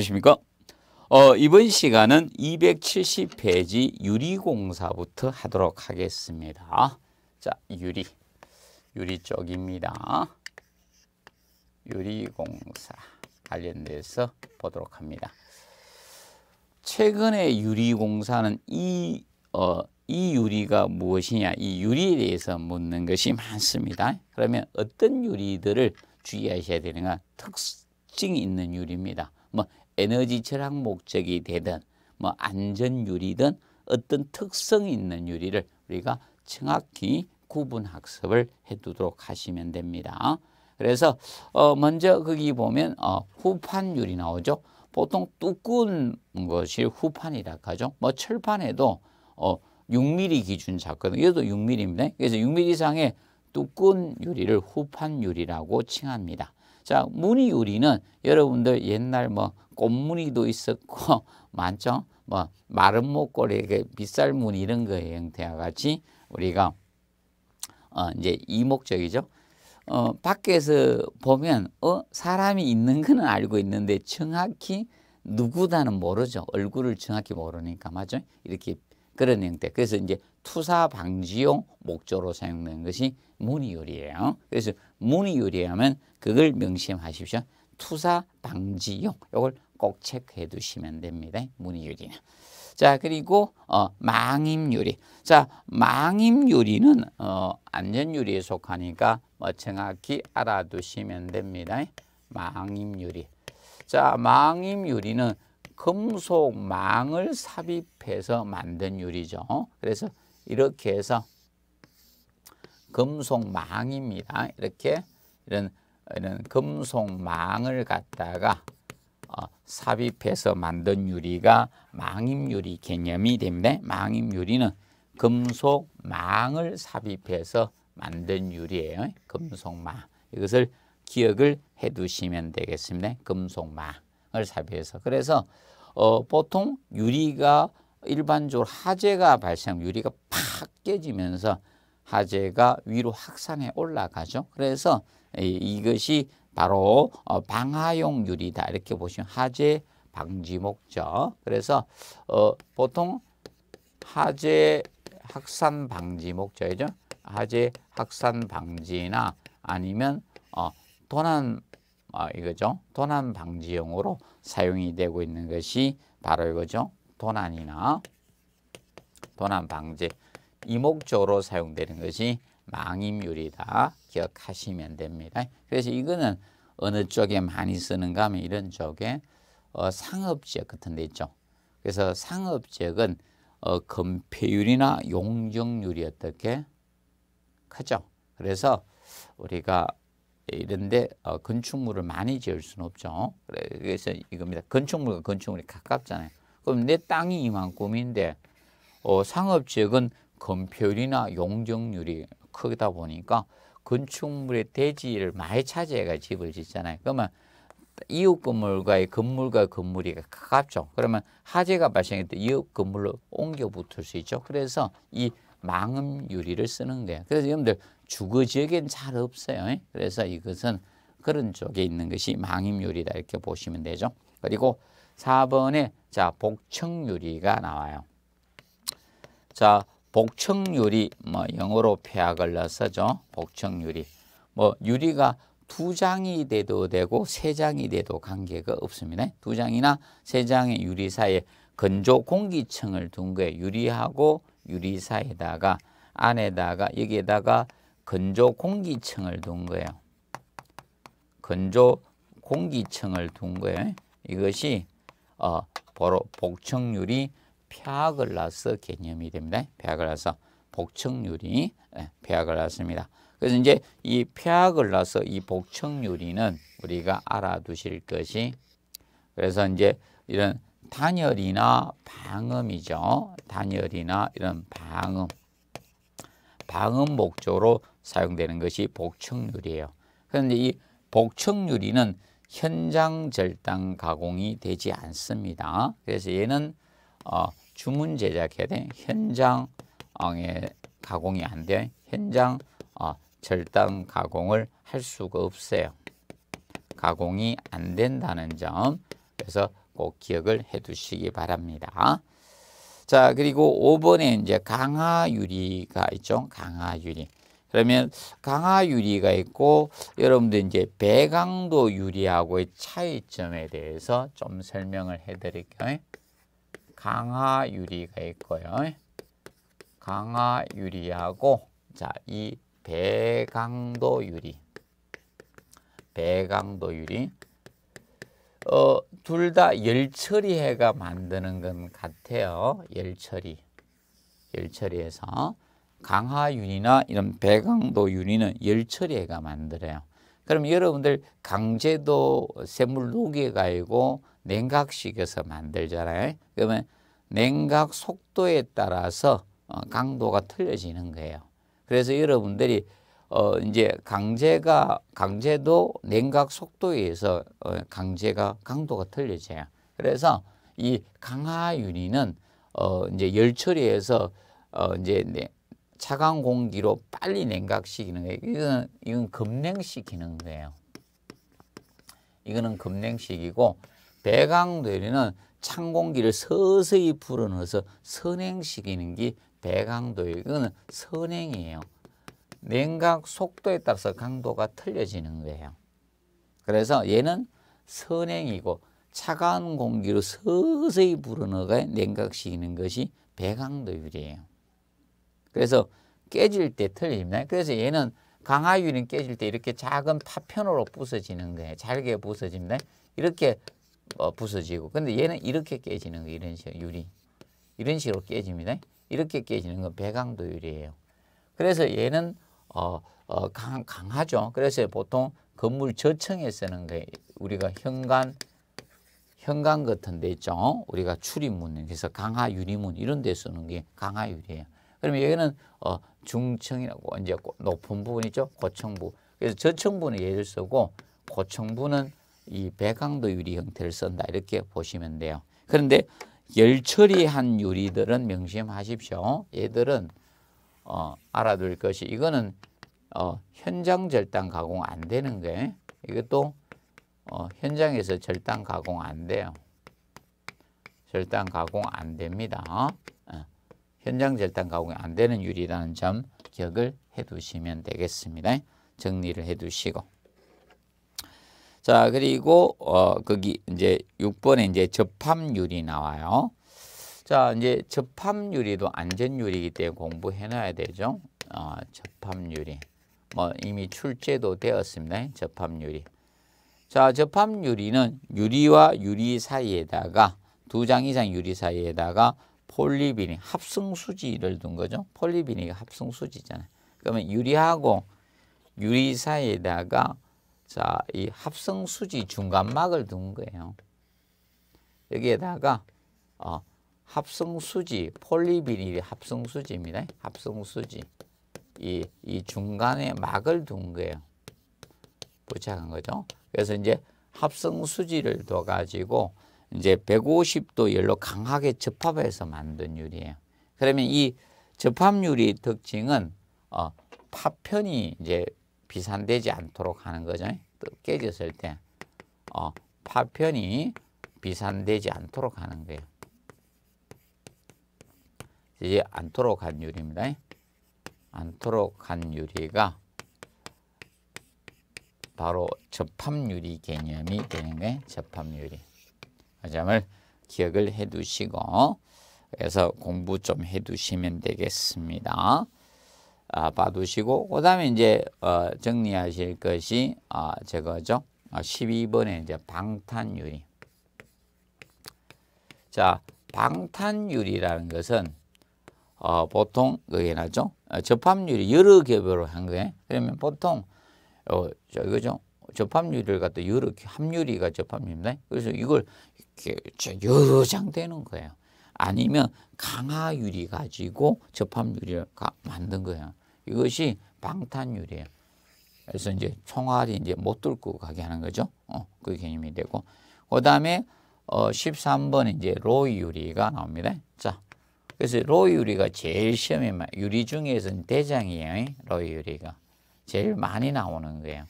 안녕하십니까? 어, 이번 시간은 270페이지 유리공사부터 하도록 하겠습니다. 자, 유리. 유리 쪽입니다. 유리공사 관련돼서 보도록 합니다. 최근에 유리공사는 이, 어, 이 유리가 무엇이냐, 이 유리에 대해서 묻는 것이 많습니다. 그러면 어떤 유리들을 주의하셔야 되는가? 특징이 있는 유리입니다. 뭐 에너지 절약 목적이 되든 뭐 안전 유리든 어떤 특성이 있는 유리를 우리가 정확히 구분 학습을 해두도록 하시면 됩니다. 그래서 어 먼저 거기 보면 어 후판율이 나오죠. 보통 두꺼운 것이 후판이라 하죠. 뭐 철판에도 어 6mm 기준 작거든. 이것도 6mm입니다. 그래서 6mm 이상의 두꺼운 유리를 후판유리라고 칭합니다. 자, 무늬 유리는 여러분들 옛날 뭐 꽃무늬도 있었고 많죠? 뭐 마른 목걸이에 빗살 무늬 이런 거의 형태와 같이 우리가 어 이제 이목적이죠. 어 밖에서 보면 어 사람이 있는 거는 알고 있는데 정확히 누구다는 모르죠. 얼굴을 정확히 모르니까 맞죠? 이렇게 그런 형태. 그래서 이제 투사 방지용 목조로 사용된 것이 무늬유리예요. 그래서 무늬유리하면 그걸 명심하십시오. 투사 방지용 이걸 꼭 체크해 두시면 됩니다. 무늬유리는. 자 그리고 어, 망임유리. 자 망임유리는 어, 안전유리에 속하니까 뭐 정확히 알아두시면 됩니다. 망임유리. 자 망임유리는 금속망을 삽입해서 만든 유리죠. 그래서 이렇게 해서 금속망입니다. 이렇게 이런 이런 금속망을 갖다가 어, 삽입해서 만든 유리가 망임유리 개념이 됩니다. 망임유리는 금속망을 삽입해서 만든 유리예요. 금속망. 이것을 기억을 해 두시면 되겠습니다. 금속망을 삽입해서. 그래서 어, 보통 유리가 일반적으로 하재가 발생 유리가 팍 깨지면서 하재가 위로 확산해 올라가죠. 그래서 이것이 바로 어, 방화용 유리다 이렇게 보시면 하재 방지 목적. 그래서 어, 보통 하재 확산 방지 목적이죠. 하재 확산 방지나 아니면 어, 도난 어, 이거죠. 도난 방지용으로 사용이 되고 있는 것이 바로 이거죠. 도난이나 도난 방지 이목적으로 사용되는 것이 망임율이다 기억하시면 됩니다. 그래서 이거는 어느 쪽에 많이 쓰는가 하면 이런 쪽에 어, 상업 지역 같은 데 있죠. 그래서 상업 지역은 어, 건폐율이나 용적률이 어떻게 크죠. 그래서 우리가 이런데 어, 건축물을 많이 지을 수는 없죠. 그래서 이겁니다. 건축물과 건축물이 가깝잖아요. 이만큼 내 땅이 이만큼인데 어, 상업 지역은 건폐율이나 용적률이 크다 보니까 건축물의 대지를 많이 차지해가 집을 짓잖아요. 그러면 이웃 건물과의 건물과 건물이 가깝죠. 그러면 화재가 발생할 때 이웃 건물로 옮겨 붙을 수 있죠. 그래서 이 망음 유리를 쓰는 거예요. 그래서 여러분들 주거 지역엔 잘 없어요. 그래서 이것은 그런 쪽에 있는 것이 망임 유리다 이렇게 보시면 되죠. 그리고 4번에 자, 복청유리가 나와요. 자, 복청유리 뭐 영어로 폐악을 넣었죠. 복청유리. 뭐 유리가 두 장이 돼도 되고 세 장이 돼도 관계가 없습니다. 두 장이나 세 장의 유리 사이에 건조 공기층을 둔 거예요. 유리하고 유리 사이에다가 안에다가 여기에다가 건조 공기층을 둔 거예요. 건조 공기층을 둔 거예요. 이것이 어, 바로 복청률이 폐아글라스 개념이 됩니다. 폐하글라스 복청률이 예, 폐하글라스입니다. 그래서 이제 이 폐하글라스 이 복청률이는 우리가 알아두실 것이 그래서 이제 이런 단열이나 방음이죠. 단열이나 이런 방음 방음 목적으로 사용되는 것이 복청률이에요. 그런데 이 복청률이는 현장 절단 가공이 되지 않습니다. 그래서 얘는 어, 주문 제작해야 돼. 현장에 가공이 안 돼. 현장 어, 절단 가공을 할 수가 없어요. 가공이 안 된다는 점. 그래서 꼭 기억을 해 두시기 바랍니다. 자, 그리고 5번에 이제 강화 유리가 있죠. 강화 유리. 그러면 강화 유리가 있고 여러분들 이제 배강도 유리하고의 차이점에 대해서 좀 설명을 해드릴게요. 강하 유리가 있고요. 강하 유리하고 자이 배강도 유리 배강도 유리 어, 둘 다 열처리해가 만드는 건 같아요. 열처리. 열처리해서. 강화윤이나 이런 배강도윤이는 열처리해가 만들어요. 그럼 여러분들 강제도 샘물 녹이에 가고 냉각식에서 만들잖아요. 그러면 냉각 속도에 따라서 어, 강도가 틀려지는 거예요. 그래서 여러분들이 어 이제 강제가 강제도 냉각 속도에 의해서 어, 강제가 강도가 틀려져요. 그래서 이 강하윤이는 어 이제 열처리해서 어 이제 차가운 공기로 빨리 냉각시키는 거예요. 이건, 이건 급냉시키는 거예요. 이거는 급냉식이고 배강도열이는 찬 공기를 서서히 불어넣어서 선행시키는 게 배강도열. 이거는 선행이에요. 냉각 속도에 따라서 강도가 틀려지는 거예요. 그래서 얘는 선행이고 차가운 공기로 서서히 불어넣어 냉각시키는 것이 배강도율이에요. 그래서 깨질 때 틀립니다. 그래서 얘는 강하유는 깨질 때 이렇게 작은 파편으로 부서지는 거예요. 잘게 부서집니다. 이렇게 어, 부서지고. 근데 얘는 이렇게 깨지는 거 이런 식으로 유리. 이런 식으로 깨집니다. 이렇게 깨지는 건 배강도 유리예요. 그래서 얘는 어, 어, 강, 강하죠. 그래서 보통 건물 저층에 쓰는 게 우리가 현관 현관 같은 데 있죠. 우리가 출입문, 그래서 강화 유리문 이런 데 쓰는 게 강화 유리예요. 그러면 여기는 어, 중층이라고 이제 높은 부분이죠. 고층부. 그래서 저층부는 얘를 쓰고 고층부는 이 배강도 유리 형태를 쓴다. 이렇게 보시면 돼요. 그런데 열처리한 유리들은 명심하십시오. 얘들은 어, 알아둘 것이 이거는 어, 현장 절단 가공 안 되는 게 이것도 어, 현장에서 절단 가공 안 돼요. 절단 가공 안 됩니다. 현장 절단 가공이 안 되는 유리라는 점 기억을 해두시면 되겠습니다. 정리를 해두시고 자 그리고 어 거기 이제 6번에 이제 접합률이 나와요. 자 이제 접합률이도 안전률이기 때문에 공부해놔야 되죠. 어, 접합률이 뭐 이미 출제도 되었습니다. 접합률이 자 접합유리는 유리와 유리 사이에다가 두 장 이상 유리 사이에다가 폴리비닌 합성수지를 둔 거죠. 폴리비닌이 합성수지잖아요. 그러면 유리하고 유리 사이에다가 자, 이 합성수지 중간막을 둔 거예요. 여기에다가 어, 합성수지, 폴리비닐이 합성수지입니다. 합성수지. 이, 이 중간에 막을 둔 거예요. 부착한 거죠. 그래서 이제 합성수지를 둬가지고 이제 150도 열로 강하게 접합해서 만든 유리예요. 그러면 이 접합유리 특징은 어, 파편이 이제 비산되지 않도록 하는 거죠. 깨졌을 때 어, 파편이 비산되지 않도록 하는 거예요. 이제 않도록 한 유리입니다. 않도록 한 유리가 바로 접합유리 개념이 되는 거예요. 접합유리. 점을 기억을 해 두시고 그래서 공부 좀 해 두시면 되겠습니다. 아, 봐두시고 그 다음에 이제 어, 정리하실 것이 아, 저거죠. 12번에 아, 이제 방탄유리. 자, 방탄유리라는 것은 어, 보통 그게 나죠. 아, 접합유리 여러 개별로 한 거예요. 그러면 보통 어, 저, 이거죠. 접합유리를 갖다 여러 합유리가 접합유리인 그래서 이걸 요장되는 거예요. 아니면 강화유리 가지고 접합유리를 만든 거예요. 이것이 방탄유리예요. 그래서 이제 총알이 이제 못 뚫고 가게 하는 거죠. 어, 그 개념이 되고. 그 다음에 어, 13번 이제 로이 유리가 나옵니다. 자, 그래서 로이 유리가 제일 시험에 유리 중에서는 대장이에요. 로이 유리가. 제일 많이 나오는 거예요.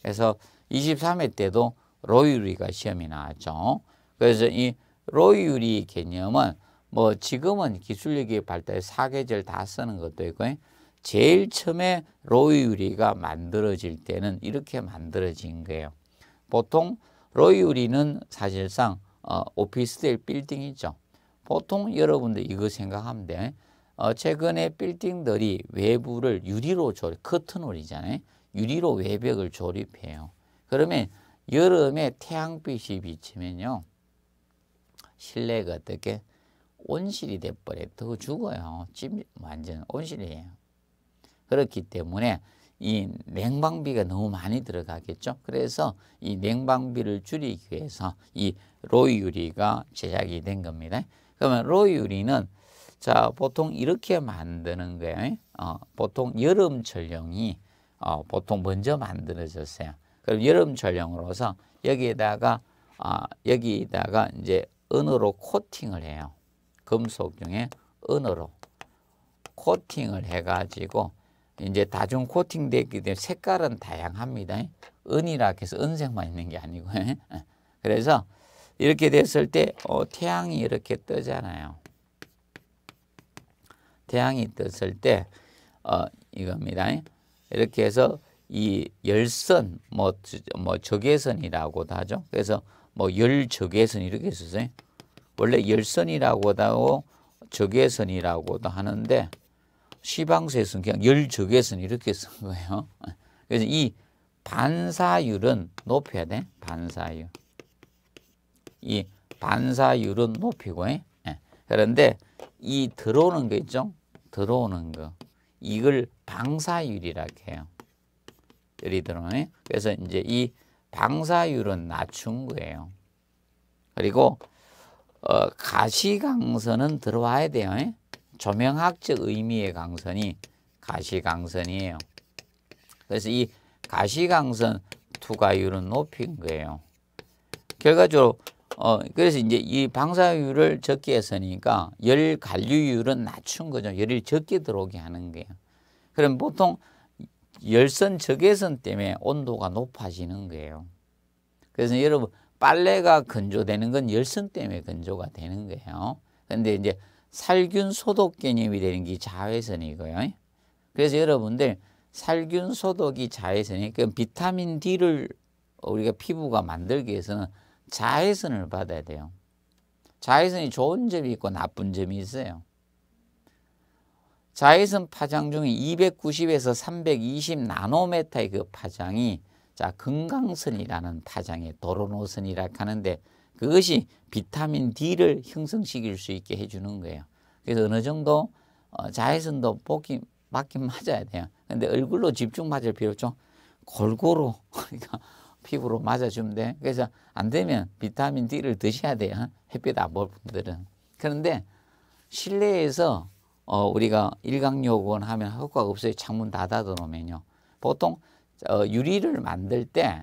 그래서 23회 때도 로이 유리가 시험이 나왔죠. 그래서 이 로율이 개념은 뭐 지금은 기술력이 발달해 사계절 다 쓰는 것도 있고 제일 처음에 로이유리가 만들어질 때는 이렇게 만들어진 거예요. 보통 로이유리는 사실상 어, 오피스텔 빌딩이죠. 보통 여러분들 이거 생각하면 돼. 어, 최근에 빌딩들이 외부를 유리로 조립, 커튼홀이잖아요. 유리로 외벽을 조립해요. 그러면 여름에 태양빛이 비치면요. 실내가 어떻게 온실이 돼버려 더 죽어요. 찜 완전 온실이에요. 그렇기 때문에 이 냉방비가 너무 많이 들어가겠죠. 그래서 이 냉방비를 줄이기 위해서 이 로이 유리가 제작이 된 겁니다. 그러면 로이 유리는 자 보통 이렇게 만드는 거예요. 어, 보통 여름철용이 어, 보통 먼저 만들어졌어요. 그럼 여름철용으로서 여기에다가 아, 여기다가 이제 은으로 코팅을 해요. 금속 중에 은으로 코팅을 해가지고 이제 다중 코팅되기 때문에 색깔은 다양합니다. 은이라 해서 은색만 있는 게 아니고 그래서 이렇게 됐을 때 어, 태양이 이렇게 뜨잖아요. 태양이 떴을 때 어, 이겁니다. 이렇게 해서 이 열선, 뭐, 뭐 적외선이라고도 하죠. 그래서 뭐열 적외선 이렇게 쓰었요 원래 열선이라고도 적외선이라고도 하는데 시방세선 그냥 열 적외선 이렇게 쓴 거예요. 그래서 이 반사율은 높여야 돼. 반사율. 이 반사율은 높이고 예. 그런데 이 들어오는 거 있죠? 들어오는 거. 이걸 방사율이라고 해요. 예를 들어 예. 그래서 이제 이 방사율은 낮춘 거예요. 그리고 어, 가시강선은 들어와야 돼요. 에? 예? 조명학적 의미의 강선이 가시강선이에요. 그래서 이 가시강선 투과율은 높인 거예요. 결과적으로 어, 그래서 이제 이 방사율을 적게 했으니까 열 관류율은 낮춘 거죠. 열이 적게 들어오게 하는 거예요. 그럼 보통 열선 적외선 때문에 온도가 높아지는 거예요. 그래서 여러분 빨래가 건조되는 건 열선 때문에 건조가 되는 거예요. 근데 이제 살균 소독 개념이 되는 게 자외선이고요. 그래서 여러분들 살균 소독이 자외선이 그 비타민 D를 우리가 피부가 만들기 위해서는 자외선을 받아야 돼요. 자외선이 좋은 점이 있고 나쁜 점이 있어요. 자외선 파장 중에 290에서 320 나노메타의 그 파장이 자 금강선이라는 파장의 도로노선이라 하는데 그것이 비타민 D를 형성시킬 수 있게 해주는 거예요. 그래서 어느 정도 어, 자외선도 뽑기 맞긴 맞아야 돼요. 근데 얼굴로 집중 맞을 필요 좀 골고루 그러니까 피부로 맞아주면 돼. 그래서 안 되면 비타민 D를 드셔야 돼요. 어? 햇빛 안 볼 분들은. 그런데 실내에서 어, 우리가 일광요은 하면 효과가 없어요. 창문 닫아둬 놓으면요. 보통 어, 유리를 만들 때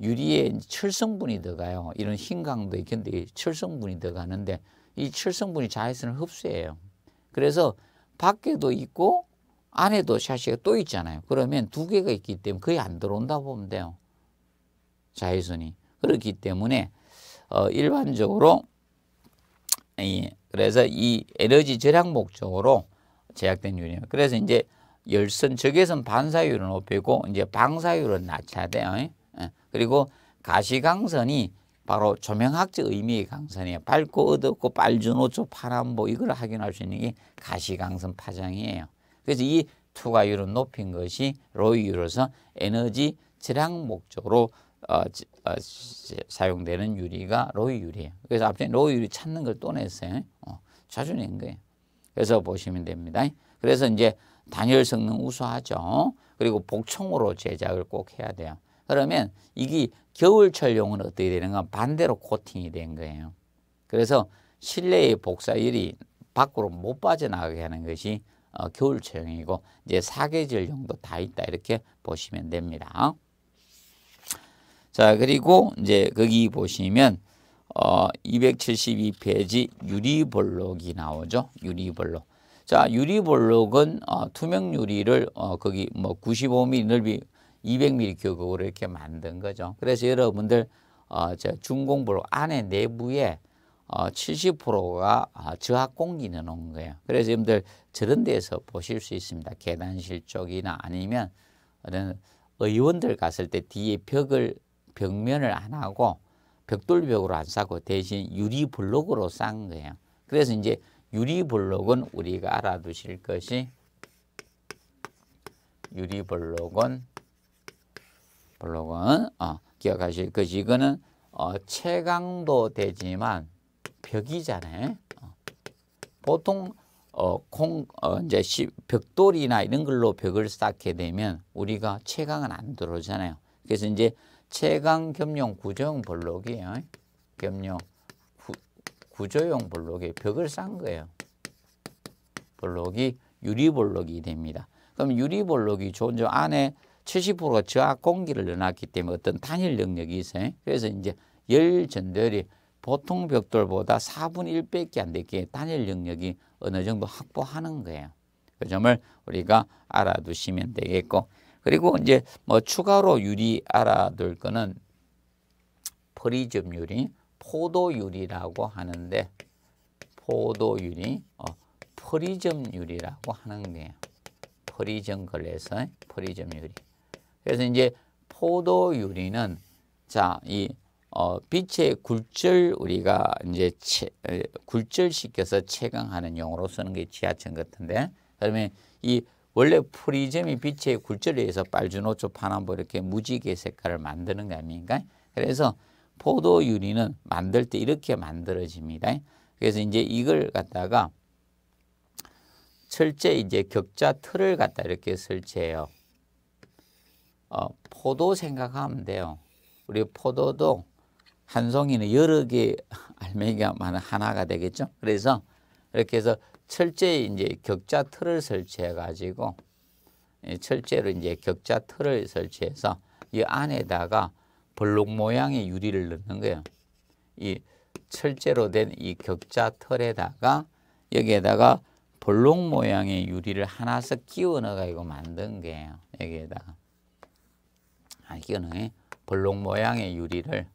유리에 철성분이 들어가요. 이런 흰 강도에 는데 철성분이 들어가는데 이 철성분이 자외선을 흡수해요. 그래서 밖에도 있고 안에도 샤시가 또 있잖아요. 그러면 두 개가 있기 때문에 거의 안 들어온다 보면 돼요. 자외선이. 그렇기 때문에 어, 일반적으로 이 그래서 이 에너지 절약 목적으로 제약된 유리입니다. 그래서 이제 열선, 적외선 반사율은 높이고 이제 방사율은 낮춰야 돼요. 예? 예. 그리고 가시광선이 바로 조명학적 의미의 광선이에요 밝고 어둡고 빨주, 노초, 파란보 이걸 확인할 수 있는 게 가시광선 파장이에요. 그래서 이투과율은 높인 것이 로이율로서 에너지 절약 목적으로 어, 어, 사용되는 유리가 로이 유리예요. 그래서 앞에 로이 유리 찾는 걸 또 냈어요. 어, 자주 낸 거예요. 그래서 보시면 됩니다. 그래서 이제 단열 성능 우수하죠. 그리고 복총으로 제작을 꼭 해야 돼요. 그러면 이게 겨울철용은 어떻게 되는가 반대로 코팅이 된 거예요. 그래서 실내의 복사열이 밖으로 못 빠져나가게 하는 것이 어, 겨울철용이고 이제 사계절용도 다 있다 이렇게 보시면 됩니다. 자, 그리고 이제 거기 보시면 어 272페이지 유리볼록이 나오죠. 유리볼록. 자, 유리볼록은 어, 투명 유리를 어, 거기 뭐 95mm 넓이 200mm 규격으로 이렇게 만든 거죠. 그래서 여러분들 어, 저 중공볼록 안에 내부에 어, 70%가 저학 공기 넣어놓은 거예요. 그래서 여러분들 저런 데서 보실 수 있습니다. 계단실 쪽이나 아니면 어떤 의원들 갔을 때 뒤에 벽을 벽면을 안 하고 벽돌벽으로 안 쌓고 대신 유리 블록으로 쌓은 거예요. 그래서 이제 유리 블록은 우리가 알아두실 것이 유리 블록은 블록은 어, 기억하실 것이 이거는 어, 채강도 되지만 벽이잖아요. 어, 보통 어, 콩, 어, 이제 시, 벽돌이나 이런 걸로 벽을 쌓게 되면 우리가 채광은 안 들어오잖아요. 그래서 이제 최강 겸용 구조형 블록이 요 겸용 구, 조용 블록에 벽을 쌓은 거예요. 블록이 유리 블록이 됩니다. 그럼 유리 블록이 존재 안에 70% 저압 공기를 넣어놨기 때문에 어떤 단일 능력이 있어요. 그래서 이제 열전도이 보통 벽돌보다 4분의 1밖에 안 됐기에 단일 능력이 어느 정도 확보하는 거예요. 그 점을 우리가 알아두시면 되겠고 그리고 이제 뭐 추가로 유리 알아둘 거는 프리즘 유리, 포도 유리라고 하는데 포도 유리, 어, 프리즘 유리라고 하는 거예요. 프리즘 걸레서 프리즘 유리. 그래서 이제 포도 유리는 자, 이 어, 빛의 굴절 우리가 이제 채, 굴절시켜서 채광하는 용어로 쓰는 게 지하층 같은데 그러면 이 원래 프리즘이 빛의 굴절에 의해서 빨주노초 파남보 이렇게 무지개 색깔을 만드는 거 아닙니까? 그래서 포도 유리는 만들 때 이렇게 만들어집니다. 그래서 이제 이걸 갖다가 철제 이제 격자 틀을 갖다 이렇게 설치해요. 어, 포도 생각하면 돼요. 우리 포도도 한 송이는 여러 개 알맹이가 하나가 되겠죠. 그래서 이렇게 해서 철제의 이제 격자 틀을 설치해 가지고 철제로 이제 격자 틀을 설치해서 이 안에다가 블록 모양의 유리를 넣는 거예요. 이 철제로 된 이 격자 틀에다가 여기에다가 블록 모양의 유리를 하나씩 끼워 넣어가지고 만든 거예요. 여기에다가 아 끼워 넣어 블록 모양의 유리를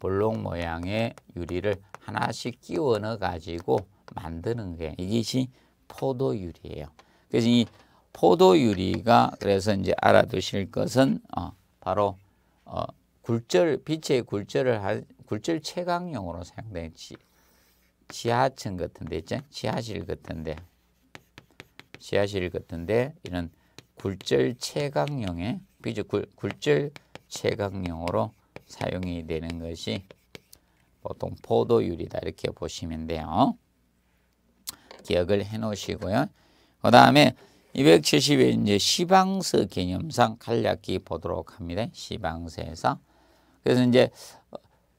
블록 모양의 유리를 하나씩 끼워 넣어 가지고 만드는 게 이것이 포도유리예요. 그래서 이 포도유리가 그래서 이제 알아두실 것은 어, 바로 어, 굴절 빛의 굴절을 하, 굴절 채광용으로 사용되 지, 지하층 같은데 있죠? 지하실 같은데 지하실 같은데 이런 굴절 채광용의 빛의 굴절 채광용으로 사용이 되는 것이 보통 포도유리다 이렇게 보시면 돼요. 기억을 해 놓으시고요. 그 다음에 270에 이제 시방서 개념상 간략히 보도록 합니다. 시방서에서. 그래서 이제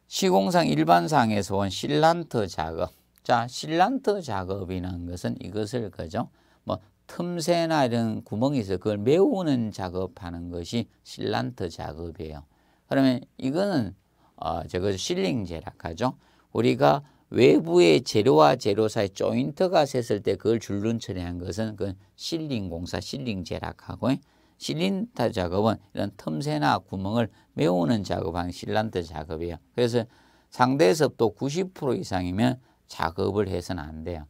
시공상 일반상에서 온 실란트 작업. 자, 실란트 작업이라는 것은 이것을 그죠. 뭐 틈새나 이런 구멍이 있어 그걸 메우는 작업하는 것이 실란트 작업이에요. 그러면 이거는 어, 저거 실링제라 하죠. 우리가 외부의 재료와 재료 사이 조인트가 샜을 때 그걸 줄눈 처리한 것은 그 실링 공사, 실링 제락하고 실린타 작업은 이런 틈새나 구멍을 메우는 작업한 실란트 작업이에요. 그래서 상대 습도 90% 이상이면 작업을 해서는 안 돼요.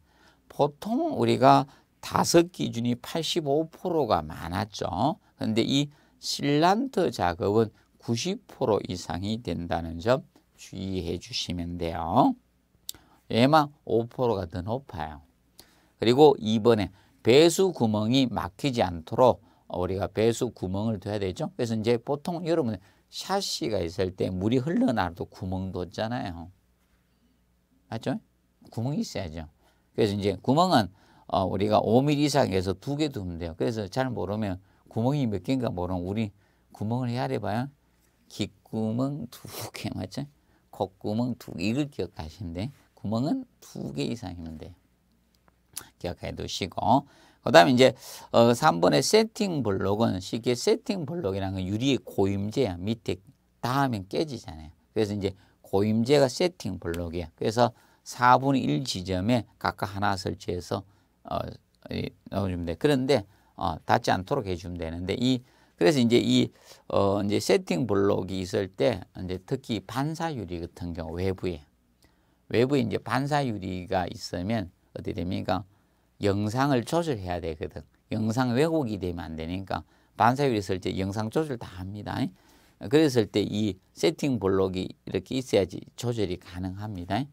보통 우리가 다섯 기준이 85%가 많았죠. 그런데 이 실란트 작업은 90% 이상이 된다는 점 주의해 주시면 돼요. 얘만 5%가 더 높아요. 그리고 2번에 배수 구멍이 막히지 않도록 우리가 배수 구멍을 둬야 되죠. 그래서 이제 보통 여러분 샤시가 있을 때 물이 흘러나도 구멍 뒀잖아요. 맞죠? 구멍이 있어야죠. 그래서 이제 구멍은 어, 우리가 5mm 이상에서 두개 두면 돼요. 그래서 잘 모르면 구멍이 몇 개인가 모르면 우리 구멍을 해야 돼봐요 귓구멍 두 개 맞죠? 콧구멍 두 개. 이걸 기억하시면 돼 구멍은 두 개 이상이면 돼요. 기억해 두시고 그 다음에 이제 어, 3번의 세팅 블록은 쉽게 세팅 블록이라는 건 유리의 고임재야. 밑에 닿으면 깨지잖아요. 그래서 이제 고임재가 세팅 블록이야. 그래서 4분의 1 지점에 각각 하나 설치해서 어, 넣어주면 돼. 그런데 어, 닿지 않도록 해주면 되는데 이 그래서 이제 이 어, 이제 세팅 블록이 있을 때 이제 특히 반사 유리 같은 경우 외부에 외부에 이제 반사 유리가 있으면 어떻게 됩니까? 영상을 조절해야 되거든. 영상 왜곡이 되면 안 되니까 반사 유리 설때 영상 조절 다 합니다. 그랬을 때 이 세팅 블록이 이렇게 있어야지 조절이 가능합니다.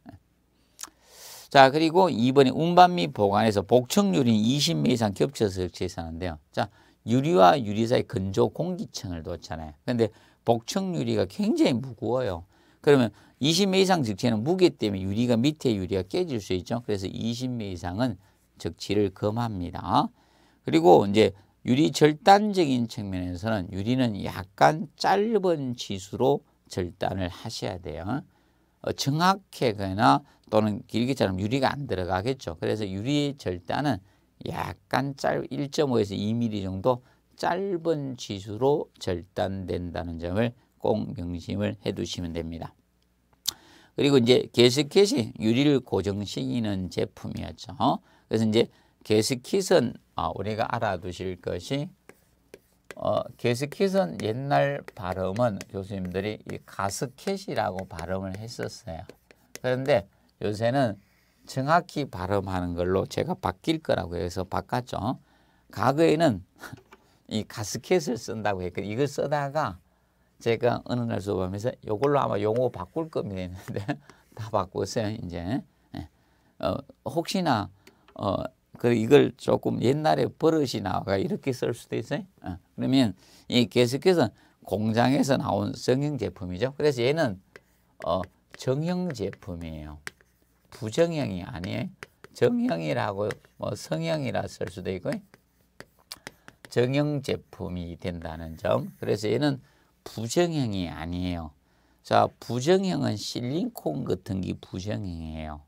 자 그리고 이번에 운반 및 보관에서 복층유리 20미 이상 겹쳐서 설치했었는데요. 자 유리와 유리 사이 건조 공기층을 뒀잖아요. 근데 복층유리가 굉장히 무거워요. 그러면 20매 이상 적치는 무게 때문에 유리가 밑에 유리가 깨질 수 있죠. 그래서 20매 이상은 적치를 금합니다. 그리고 이제 유리 절단적인 측면에서는 유리는 약간 짧은 지수로 절단을 하셔야 돼요. 어, 정확하거나 또는 길게처럼 유리가 안 들어가겠죠. 그래서 유리 절단은 약간 짧 1.5에서 2mm 정도 짧은 지수로 절단된다는 점을 꼭 명심을 해두시면 됩니다. 그리고 이제 게스킷이 유리를 고정시키는 제품이었죠. 그래서 이제 게스킷은 아, 우리가 알아두실 것이 어, 게스킷은 옛날 발음은 교수님들이 가스켓이라고 발음을 했었어요. 그런데 요새는 정확히 발음하는 걸로 제가 바뀔 거라고 해서 바꿨죠. 과거에는 이 가스켓을 쓴다고 했고 이걸 쓰다가 제가 어느 날 수업하면서 이걸로 아마 용어 바꿀 겁니다 했는데 다 바꿨어요 이제 예. 어, 혹시나 어, 그 이걸 조금 옛날에 버릇이 나와가 이렇게 쓸 수도 있어요 어, 그러면 이 계속해서 공장에서 나온 성형 제품이죠 그래서 얘는 어, 정형 제품이에요 부정형이 아니에요 정형이라고 뭐 성형이라 쓸 수도 있고 정형 제품이 된다는 점 그래서 얘는 부정형이 아니에요. 자, 부정형은 실링콘 같은 게 부정형이에요.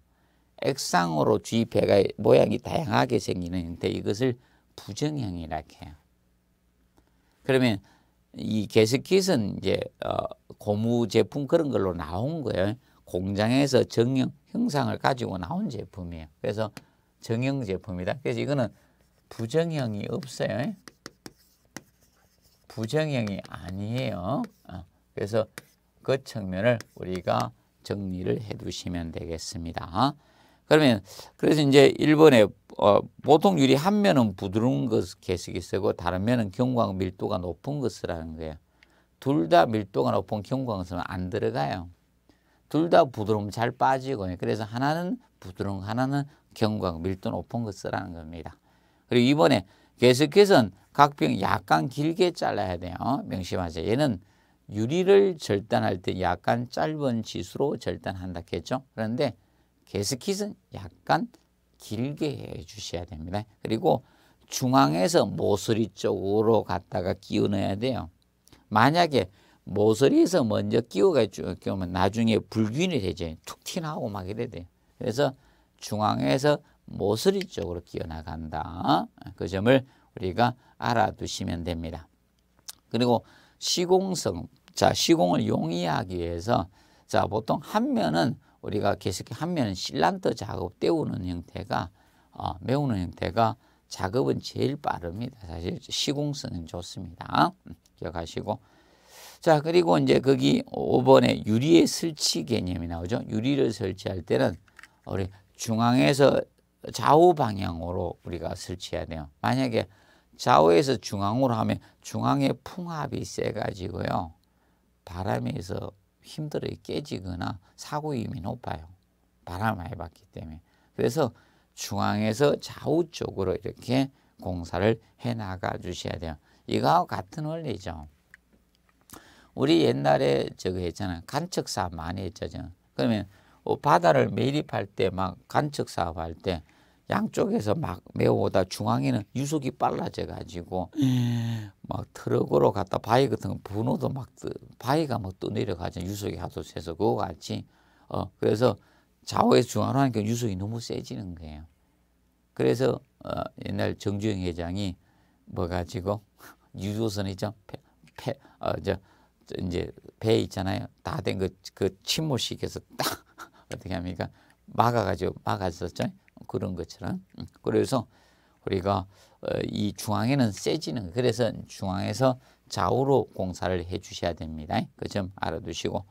액상으로 주 배가 모양이 다양하게 생기는데 이것을 부정형이라 해요. 그러면 이 개스킷은 이제 어, 고무 제품 그런 걸로 나온 거예요. 공장에서 정형 형상을 가지고 나온 제품이에요. 그래서 정형 제품이다. 그래서 이거는 부정형이 없어요. 부정형이 아니에요. 어, 그래서 그 측면을 우리가 정리를 해 두시면 되겠습니다. 그러면 그래서 이제 1번에 어, 보통 유리 한 면은 부드러운 것을 계속이 쓰고 다른 면은 경광 밀도가 높은 것을 하는 거예요. 둘 다 밀도가 높은 경광선은 안 들어가요. 둘 다 부드러우면 잘 빠지고 그래서 하나는 부드러운 하나는 경광 밀도 높은 것을 하는 겁니다. 그리고 이번에 계속해서 각병 약간 길게 잘라야 돼요. 명심하세요. 얘는 유리를 절단할 때 약간 짧은 지수로 절단한다 했죠. 그런데 개스킷은 약간 길게 해주셔야 됩니다. 그리고 중앙에서 모서리 쪽으로 갔다가 끼워 넣어야 돼요. 만약에 모서리에서 먼저 끼워가지고 나중에 불균이 되죠. 툭튀나고막 이래 돼요. 그래서 중앙에서 모서리 쪽으로 기어나간다. 그 점을 우리가 알아두시면 됩니다. 그리고 시공성, 자 시공을 용이하기 위해서 자 보통 한 면은 우리가 계속 한 면은 실란트 작업 때우는 형태가 어, 메우는 형태가 작업은 제일 빠릅니다. 사실 시공성은 좋습니다. 기억하시고 자 그리고 이제 거기 5번에 유리의 설치 개념이 나오죠. 유리를 설치할 때는 우리 중앙에서 좌우 방향으로 우리가 설치해야 돼요. 만약에 좌우에서 중앙으로 하면 중앙에 풍압이 세가지고요. 바람에서 힘들어 깨지거나 사고 위험이 높아요. 바람 많이 받기 때문에. 그래서 중앙에서 좌우 쪽으로 이렇게 공사를 해 나가 주셔야 돼요. 이거하고 같은 원리죠. 우리 옛날에 저거 했잖아요. 간척 사 많이 했잖아요. 그러면 어, 바다를 매립할 때 막 간척 사업할 때 양쪽에서 막 메워오다 중앙에는 유속이 빨라져 가지고 예. 막 트럭으로 갔다 바위 같은 거 분호도 막 뜨, 바위가 막또 내려가죠 유속이 하도 세서 그거 같이 어 그래서 좌우에 중앙으로 하니까 유속이 너무 세지는 거예요. 그래서 어, 옛날 정주영 회장이 뭐 가지고 유조선이죠 패어저 이제 배 있잖아요 다 된 그그 그 침몰시켜서 딱 어떻게 합니까 막아가지고 막았었죠. 그런 것처럼 음. 그래서 우리가 어, 이 중앙에는 세지는 그래서 중앙에서 좌우로 공사를 해 주셔야 됩니다. 그 점 알아두시고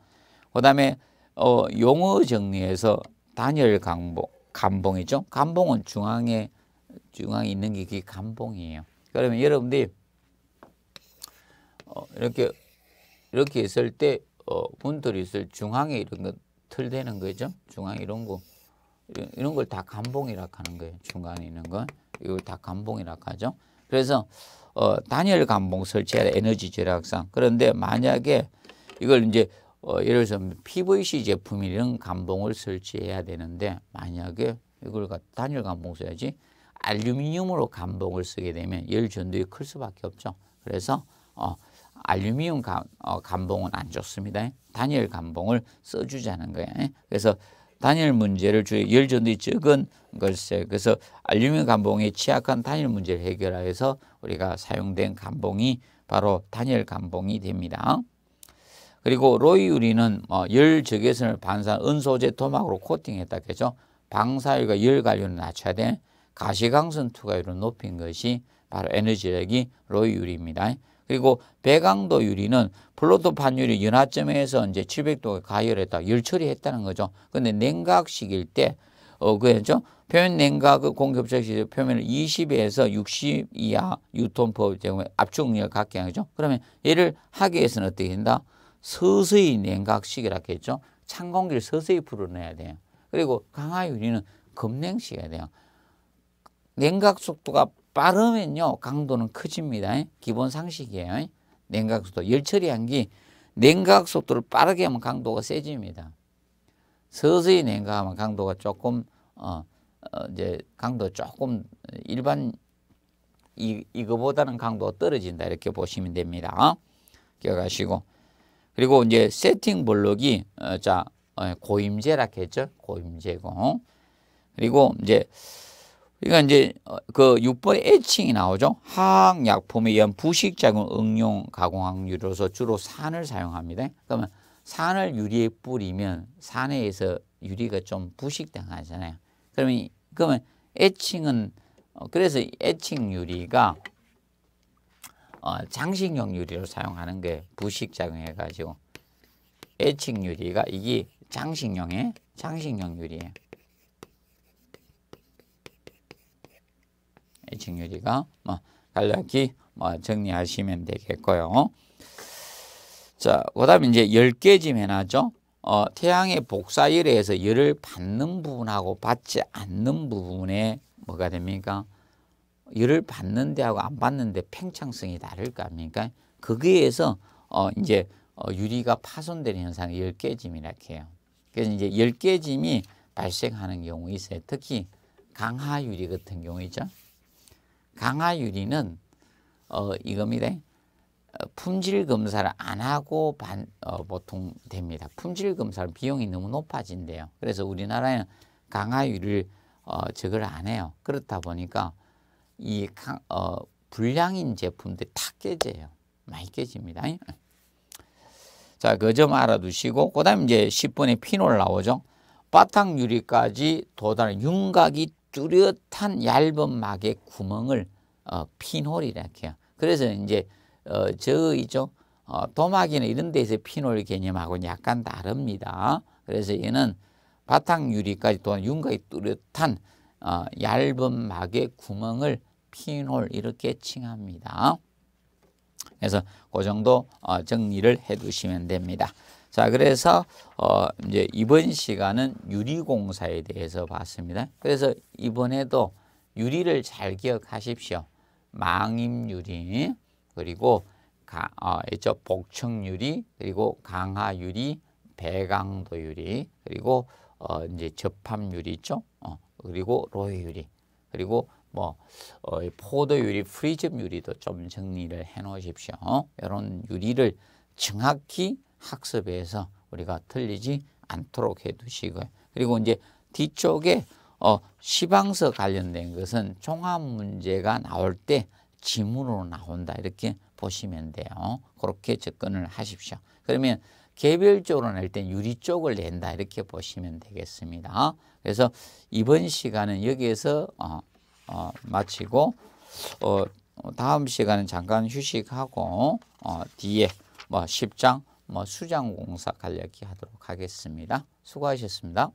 그 다음에 어, 용어 정리에서 단열 강봉, 감봉이죠. 감봉은 중앙에 중앙에 있는 게 그게 감봉이에요. 그러면 여러분들이 어, 이렇게 이렇게 있을 때 어, 분들이 있을 중앙에 이런 거 틀대는 거죠. 중앙 이런 거. 이런 걸 다 감봉이라 하는 거예요. 중간에 있는 건. 이걸 다 감봉이라 하죠. 그래서 어, 단열 감봉 설치해야 에너지 절약상. 그런데 만약에 이걸 이제 어, 예를 들어서 PVC 제품 이런 감봉을 설치해야 되는데 만약에 이걸 단열 감봉 써야지 알루미늄으로 감봉을 쓰게 되면 열 전도가 클 수밖에 없죠. 그래서 어, 알루미늄 감, 어, 감봉은 안 좋습니다. 단열 감봉을 써주자는 거예요. 예? 그래서 단일 문제를 주의 열전도의 적은 걸세. 그래서 알루미늄 감봉이 취약한 단일 문제를 해결하여서 우리가 사용된 감봉이 바로 단일 감봉이 됩니다. 그리고 로이 유리는 뭐 열 적외선을 반사 은소재 도막으로 코팅했다 그죠? 방사율과 열 관련을 낮춰야 돼. 가시광선 투과율을 높인 것이 바로 에너지력이 로이 유리입니다. 그리고 배강도 유리는 플로토 판유리 연화점에서 이제 700도 가열했다 열처리했다는 거죠. 근데 냉각식일 때 어, 그죠? 표면 냉각의 공격적시 표면을 20에서 60 이하 유톤퍼 때문에 압축력을 갖게 하죠. 그러면 얘를 하기 위해서는 어떻게 된다? 서서히 냉각식이라고 했죠. 찬 공기를 서서히 불어내야 돼요. 그리고 강화유리는 급냉식이야 돼요. 냉각 속도가 빠르면요 강도는 커집니다. 기본 상식이에요. 냉각 속도 열처리 한기 냉각 속도를 빠르게 하면 강도가 세집니다. 서서히 냉각하면 강도가 조금 어, 어 이제 강도 조금 일반 이 이거보다는 강도가 떨어진다 이렇게 보시면 됩니다. 어? 기억하시고 그리고 이제 세팅 블록이 어, 자 어, 고임제라 했죠 고임제고 그리고 이제 그러니까 이제 어, 그 6번에 애칭이 나오죠. 화학약품에 의한 부식작용 응용 가공학유로서 주로 산을 사용합니다. 그러면 산을 유리에 뿌리면 산에서 유리가 좀 부식당하잖아요. 그러면 그러면 애칭은 어, 그래서 애칭 유리가 어, 장식용 유리로 사용하는 게 부식작용해가지고 애칭 유리가 이게 장식용의 장식용 유리예요. 증유리가 뭐 간략히 뭐 정리하시면 되겠고요. 자, 그다음 이제 열 개쯤 해놨죠. 어, 태양의 복사열에서 열을 받는 부분하고 받지 않는 부분에 뭐가 됩니까? 열을 받는 데하고 안 받는 데 팽창성이 다를 거니까 거기에서 어, 이제 어, 유리가 파손되는 현상을 열깨짐이라고 해요. 그래서 이제 열깨짐이 발생하는 경우 있어요. 특히 강화 유리 같은 경우 있죠. 강화유리는 어, 이겁니다. 어, 품질 검사를 안 하고 반, 어, 보통 됩니다. 품질 검사는 비용이 너무 높아진대요. 그래서 우리나라에는 강화유리를 어, 저걸 안 해요. 그렇다 보니까 이 강, 어, 불량인 제품들이 다 깨져요. 많이 깨집니다. 자, 그 점 알아두시고 그 다음 이제 10번에 피놀 나오죠. 바탕 유리까지 도달 윤곽이 뚜렷한 얇은 막의 구멍을 어, 핀홀이라 해요. 그래서 이제 어, 저이죠 어, 도막이나 이런 데서 핀홀 개념하고는 약간 다릅니다. 그래서 얘는 바탕 유리까지 또한 윤곽이 뚜렷한 어, 얇은 막의 구멍을 피놀 이렇게 칭합니다. 그래서 그 정도 어, 정리를 해 두시면 됩니다. 자, 그래서 어 이제 이번 시간은 유리공사에 대해서 봤습니다. 그래서 이번에도 유리를 잘 기억하십시오. 망임유리 그리고 가, 어, 있죠. 복층유리 그리고 강화유리 배강도유리 그리고 어, 이제 접합유리 죠 어, 그리고 로이유리 그리고 뭐 어, 포도유리, 프리즘유리도 좀 정리를 해놓으십시오. 이런 유리를 정확히 학습에서 우리가 틀리지 않도록 해두시고요. 그리고 이제 뒤쪽에 어, 시방서 관련된 것은 종합 문제가 나올 때 지문으로 나온다 이렇게 보시면 돼요. 그렇게 접근을 하십시오. 그러면 개별적으로 낼 땐 유리 쪽을 낸다 이렇게 보시면 되겠습니다. 그래서 이번 시간은 여기에서 어, 어, 마치고 어, 다음 시간은 잠깐 휴식하고 어, 뒤에 뭐 10장 뭐 수장공사 간략히 하도록 하겠습니다. 수고하셨습니다.